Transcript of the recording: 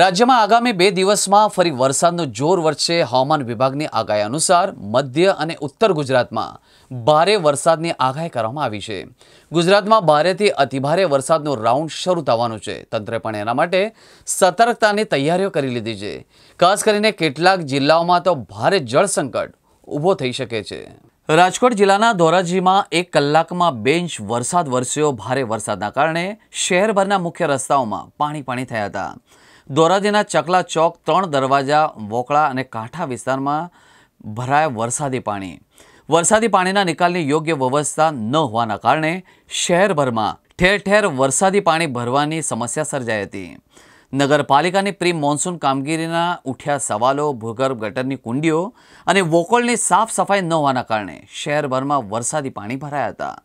રાજ્યમાં આગામી બે દિવસમાં ફરી વરસાદનો જોર વધશે હવામાન વિભાગની આગાહી અનુસાર મધ્ય અને ઉત્તર ગુજરાતમાં ભારે વરસાદની આગાહી કરવામાં આવી છે ગુજરાતમાં ભારેથી અતિભારે વરસાદનો રાઉન્ડ શરૂ થવાનો છે તંત્રે પણ એના માટે સતર્કતાની તૈયારીઓ કરી લીધી છે ખાસ કરીને કેટલાક જિલ્લાઓમાં તો ભારે જળસંકટ ઊભો થઈ શકે છે રાજકોટ જિલ્લાના ધોરાજીમાં એક કલાકમાં બે વરસાદ વરસ્યો ભારે વરસાદના કારણે શહેરભરના મુખ્ય રસ્તાઓમાં પાણી પાણી થયા હતા ધોરાજીના ચકલા ચોક ત્રણ દરવાજા વોકળા અને કાંઠા વિસ્તારમાં ભરાય વરસાદી પાણી વરસાદી પાણીના નિકાલની યોગ્ય વ્યવસ્થા ન હોવાના કારણે શહેરભરમાં ઠેર ઠેર વરસાદી પાણી ભરવાની સમસ્યા સર્જાઈ હતી નગરપાલિકાની પ્રી મોન્સૂન કામગીરીના ઉઠ્યા સવાલો ભૂગર્ભ ગટરની કુંડીઓ અને વોકળની સાફ સફાઈ ન હોવાના કારણે શહેરભરમાં વરસાદી પાણી ભરાયા હતા